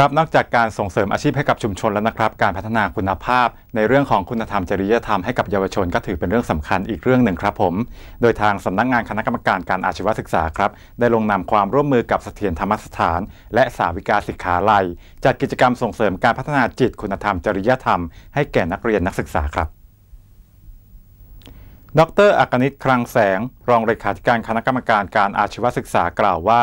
ครับ นอกจากการส่งเสริมอาชีพให้กับชุมชนแล้วนะครับ การพัฒนาคุณภาพในเรื่องของคุณธรรมจริยธรรมให้กับเยาวชนก็ถือเป็นเรื่องสำคัญอีกเรื่องหนึ่งครับผม โดยทางสำนักงงานคณะกรรมการการอาชีวศึกษาครับ ได้ลงนามความร่วมมือกับเสถียรธรรมสถานและสาวิกาศิกขาลัยจัดกิจกรรมส่งเสริมการพัฒนาจิตคุณธรรมจริยธรรมให้แก่นักเรียนนักศึกษาครับ ดรอักนิตครังแสง รองเลขาธิการคณะกรรมการการอาชีวศึกษากล่าวว่า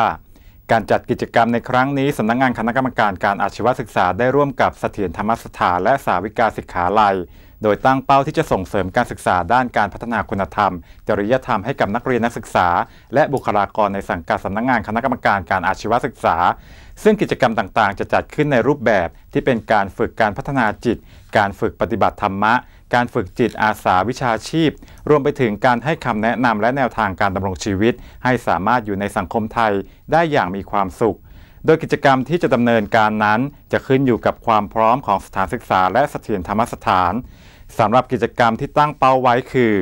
การจัดกิจกรรมในครั้งนี้สำนักงงานคณะกรรมการการอาชีวศึกษาได้ร่วมกับเสถียรธรรมสถานและสาวิกาศิกขาลัยโดยตั้งเป้าที่จะส่งเสริมการศึกษาด้านการพัฒนาคุณธรรม จริยธรรมให้กับนักเรียนนักศึกษา และบุคลากรในสังกัดสำนักงงานคณะกรรมการการอาชีวศึกษา ซึ่งกิจกรรมต่าง ๆ จะจัดขึ้นในรูปแบบ ที่เป็นการฝึกการพัฒนาจิต การฝึกปฏิบัติธรรมะ การฝึกจิตอาสาวิชาชีพ รวมไปถึงการให้คำแนะนำและแนวทางการดำรงชีวิต ให้สามารถอยู่ในสังคมไทยได้อย่างมีความสุขโดยกิจกรรมที่จะดำเนินการนั้น จะขึ้นอยู่กับความพร้อมของสถานศึกษาและสถยนธรรมสถานสำหรับกิจกรรมที่ตั้งเป้าไว้คือ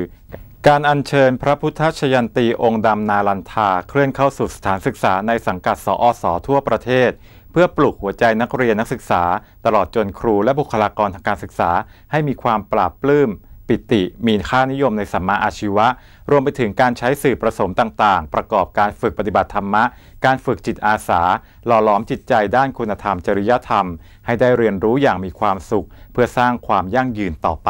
การอัญเชิญพระพุทธชยันตีองค์ดำนาลันทา เคลื่อนเข้าสู่สถานศึกษาในสังกัดสอสอทั่วประเทศ เพื่อปลุกหัวใจนักเรียนนักศึกษา ตลอดจนครูและบุคลากรทางการศึกษา ให้มีความปราบปลื้มปิติมีค่านิยมในสัมมาอาชีวะ รวมไปถึงการใช้สื่อผสมต่างๆ ประกอบการฝึกปฏิบัติธรรมะ การฝึกจิตอาสา หล่อหลอมจิตใจด้านคุณธรรมจริยธรรม ให้ได้เรียนรู้อย่างมีความสุข เพื่อสร้างความยั่งยืนต่อไป